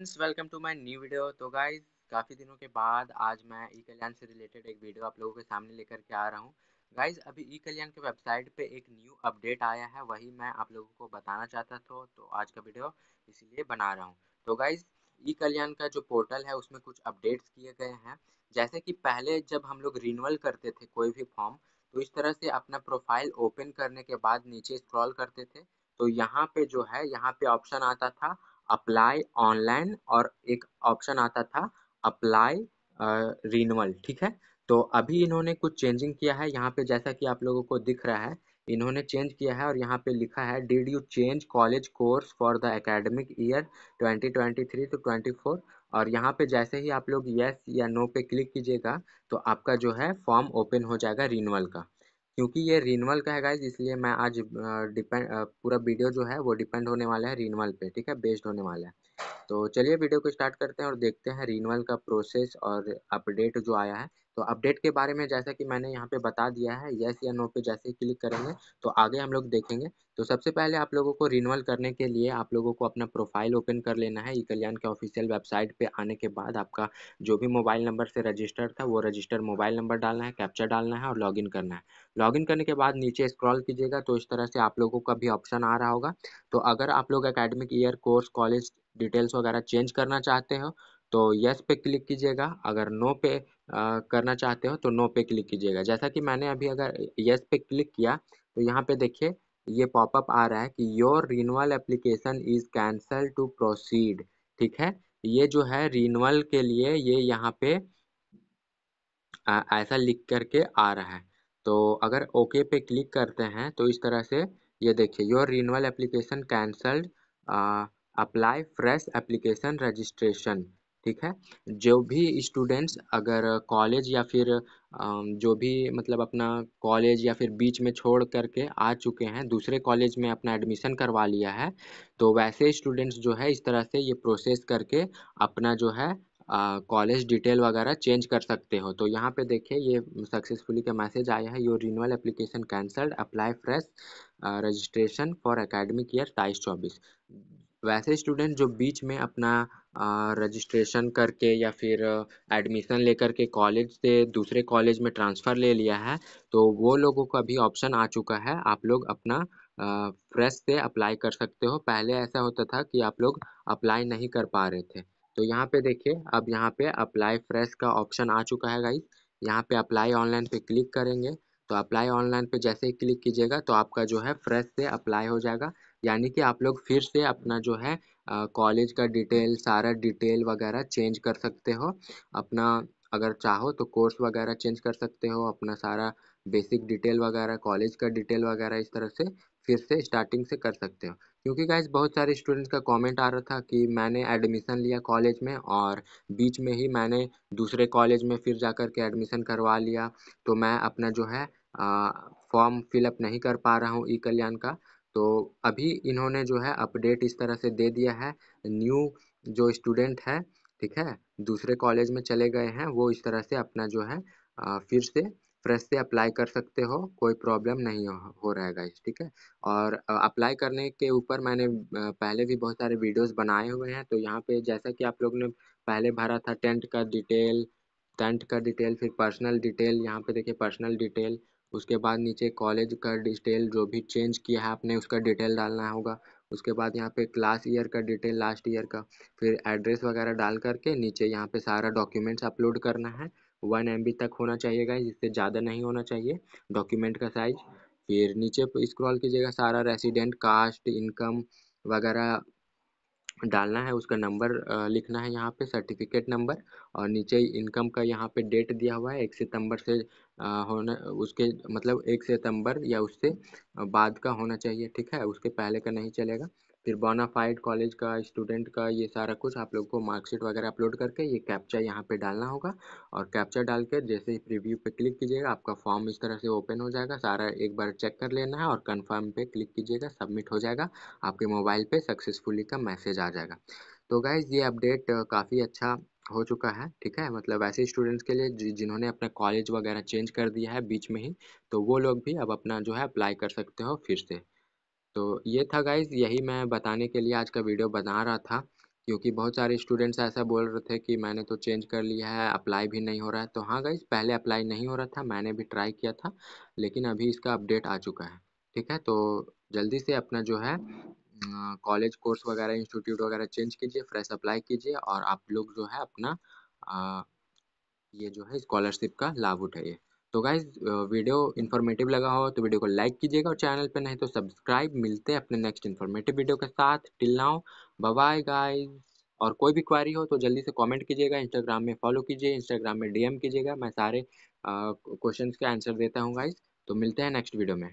welcome to my new video तो guys काफ़ी दिनों के बाद आज मैं ई कल्याण से रिलेटेड एक वीडियो आप लोगों के सामने लेकर के आ रहा हूँ गाइज अभी ई कल्याण के वेबसाइट पे एक न्यू अपडेट आया है वही मैं आप लोगों को बताना चाहता था तो आज का वीडियो इसीलिए बना रहा हूँ तो गाइज ई कल्याण का जो पोर्टल है उसमें कुछ अपडेट्स किए गए हैं जैसे कि पहले जब हम लोग रिन्यूअल करते थे कोई भी फॉर्म तो इस तरह से अपना प्रोफाइल ओपन करने के बाद नीचे स्क्रॉल करते थे तो यहाँ पे जो है यहाँ पे ऑप्शन आता था अप्लाई ऑनलाइन और एक ऑप्शन आता था अप्लाई रिनवल uh, ठीक है तो अभी इन्होंने कुछ चेंजिंग किया है यहाँ पे जैसा कि आप लोगों को दिख रहा है इन्होंने चेंज किया है और यहाँ पे लिखा है did you change college course for the academic year 2023 to 24 और यहाँ पे जैसे ही आप लोग यस या नो पे क्लिक कीजिएगा तो आपका जो है फॉर्म ओपन हो जाएगा रिनवल का क्योंकि ये रिनवल का है गाइज इसलिए मैं आज डिपेंड पूरा वीडियो जो है वो डिपेंड होने वाला है रिनवल पे ठीक है बेस्ड होने वाला है तो चलिए वीडियो को स्टार्ट करते हैं और देखते हैं रिनवल का प्रोसेस और अपडेट जो आया है तो अपडेट के बारे में जैसा कि मैंने यहाँ पे बता दिया है येस या नो पे जैसे ही क्लिक करेंगे तो आगे हम लोग देखेंगे तो सबसे पहले आप लोगों को रिन्यूअल करने के लिए आप लोगों को अपना प्रोफाइल ओपन कर लेना है ई कल्याण के ऑफिशियल वेबसाइट पे आने के बाद आपका जो भी मोबाइल नंबर से रजिस्टर था वो रजिस्टर मोबाइल नंबर डालना है कैप्चर डालना है और इन करना है इन करने के बाद नीचे स्क्रॉल कीजिएगा तो इस तरह से आप लोगों का भी ऑप्शन आ रहा होगा तो अगर आप लोग academic year course college details वगैरह चेंज करना चाहते हो तो यस पे क्लिक कीजिएगा अगर नो पे करना चाहते हो तो नो पे क्लिक कीजिएगा जैसा कि मैंने अभी अगर येस पे क्लिक किया तो यहाँ पे देखिए ये पॉपअप आ रहा है कि your renewal application is cancel to proceed ठीक है ये जो है रिनवल के लिए ये यहाँ पे आ, ऐसा लिख करके आ रहा है तो अगर ओके पे क्लिक करते हैं तो इस तरह से ये देखिए your renewal application cancelled apply fresh application registration ठीक है जो भी स्टूडेंट्स अगर कॉलेज या फिर जो भी मतलब अपना कॉलेज या फिर बीच में छोड़ करके आ चुके हैं दूसरे कॉलेज में अपना एडमिशन करवा लिया है तो वैसे स्टूडेंट्स जो है इस तरह से ये प्रोसेस करके अपना जो है कॉलेज डिटेल वगैरह चेंज कर सकते हो तो यहाँ पे देखिए ये सक्सेसफुली का मैसेज आया है your renewal application cancelled apply fresh registration for academic year तेईस चौबीस वैसे स्टूडेंट जो बीच में अपना रजिस्ट्रेशन करके या फिर एडमिशन लेकर के कॉलेज से दूसरे कॉलेज में ट्रांसफ़र ले लिया है तो वो लोगों का भी ऑप्शन आ चुका है आप लोग अपना फ्रेश से अप्लाई कर सकते हो पहले ऐसा होता था कि आप लोग अप्लाई नहीं कर पा रहे थे तो यहाँ पे देखिए अब यहाँ पे अप्लाई फ्रेश का ऑप्शन आ चुका है गाइस यहाँ पे अप्लाई ऑनलाइन पे क्लिक करेंगे तो अप्लाई ऑनलाइन पे जैसे ही क्लिक कीजिएगा तो आपका जो है फ्रेश से अप्लाई हो जाएगा यानी कि आप लोग फिर से अपना जो है कॉलेज का डिटेल सारा डिटेल वगैरह चेंज कर सकते हो अपना अगर चाहो तो कोर्स वगैरह चेंज कर सकते हो अपना सारा बेसिक डिटेल वगैरह कॉलेज का डिटेल वगैरह इस तरह से फिर से स्टार्टिंग से कर सकते हो क्योंकि गाइज बहुत सारे स्टूडेंट्स का कमेंट आ रहा था कि मैंने एडमिशन लिया कॉलेज में और बीच में ही मैंने दूसरे कॉलेज में फिर जा कर के एडमिशन करवा लिया तो मैं अपना जो है फॉर्म फिलअप नहीं कर पा रहा हूँ ई कल्याण का तो अभी इन्होंने जो है अपडेट इस तरह से दे दिया है न्यू जो स्टूडेंट है ठीक है दूसरे कॉलेज में चले गए हैं वो इस तरह से अपना जो है फिर से फ्रेश से अप्लाई कर सकते हो कोई प्रॉब्लम नहीं हो, हो रहेगा इस ठीक है और अप्लाई करने के ऊपर मैंने पहले भी बहुत सारे वीडियोस बनाए हुए हैं तो यहाँ पे जैसा कि आप लोग ने पहले भरा था टेंट का डिटेल टेंट का डिटेल फिर पर्सनल डिटेल यहाँ पे देखिए पर्सनल डिटेल उसके बाद नीचे कॉलेज का डिटेल जो भी चेंज किया है आपने उसका डिटेल डालना होगा उसके बाद यहाँ पे क्लास ईयर का डिटेल लास्ट ईयर का फिर एड्रेस वगैरह डाल करके नीचे यहाँ पे सारा डॉक्यूमेंट्स अपलोड करना है वन एम तक होना चाहिएगा इससे ज़्यादा नहीं होना चाहिए डॉक्यूमेंट का साइज फिर नीचे स्क्रॉल कीजिएगा सारा रेसिडेंट कास्ट इनकम वगैरह डालना है उसका नंबर लिखना है यहाँ पे सर्टिफिकेट नंबर और नीचे इनकम का यहाँ पे डेट दिया हुआ है एक सितंबर से होना उसके मतलब एक सितंबर या उससे बाद का होना चाहिए ठीक है उसके पहले का नहीं चलेगा फिर बोनाफाइड कॉलेज का स्टूडेंट का ये सारा कुछ आप लोग को मार्कशीट वगैरह अपलोड करके ये कैप्चा यहाँ पे डालना होगा और कैप्चा डाल के जैसे ही प्रीव्यू पे क्लिक कीजिएगा आपका फॉर्म इस तरह से ओपन हो जाएगा सारा एक बार चेक कर लेना है और कन्फर्म पे क्लिक कीजिएगा सबमिट हो जाएगा आपके मोबाइल पर सक्सेसफुली का मैसेज आ जाएगा तो गाइज़ ये अपडेट काफ़ी अच्छा हो चुका है ठीक है मतलब ऐसे स्टूडेंट्स के लिए जिन्होंने अपना कॉलेज वगैरह चेंज कर दिया है बीच में ही तो वो लोग भी अब अपना जो है अप्लाई कर सकते हो फिर से तो ये था गाइज यही मैं बताने के लिए आज का वीडियो बना रहा था क्योंकि बहुत सारे स्टूडेंट्स ऐसा बोल रहे थे कि मैंने तो चेंज कर लिया है अप्लाई भी नहीं हो रहा है तो हाँ गाइज पहले अप्लाई नहीं हो रहा था मैंने भी ट्राई किया था लेकिन अभी इसका अपडेट आ चुका है ठीक है तो जल्दी से अपना जो है कॉलेज कोर्स वगैरह इंस्टीट्यूट वगैरह चेंज कीजिए फ्रेश अप्लाई कीजिए और आप लोग जो है अपना आ, ये जो है स्कॉलरशिप का लाभ उठाइए तो गाइज वीडियो इन्फॉर्मेटिव लगा हो तो वीडियो को लाइक कीजिएगा और चैनल पर नहीं तो सब्सक्राइब मिलते हैं अपने नेक्स्ट इन्फॉर्मेटिव वीडियो के साथ टिल नाउ बाय गाइज और कोई भी क्वारी हो तो जल्दी से कमेंट कीजिएगा इंस्टाग्राम में फॉलो कीजिए इंस्टाग्राम में डीएम कीजिएगा मैं सारे क्वेश्चंस के आंसर देता हूँ गाइज तो मिलते हैं नेक्स्ट वीडियो में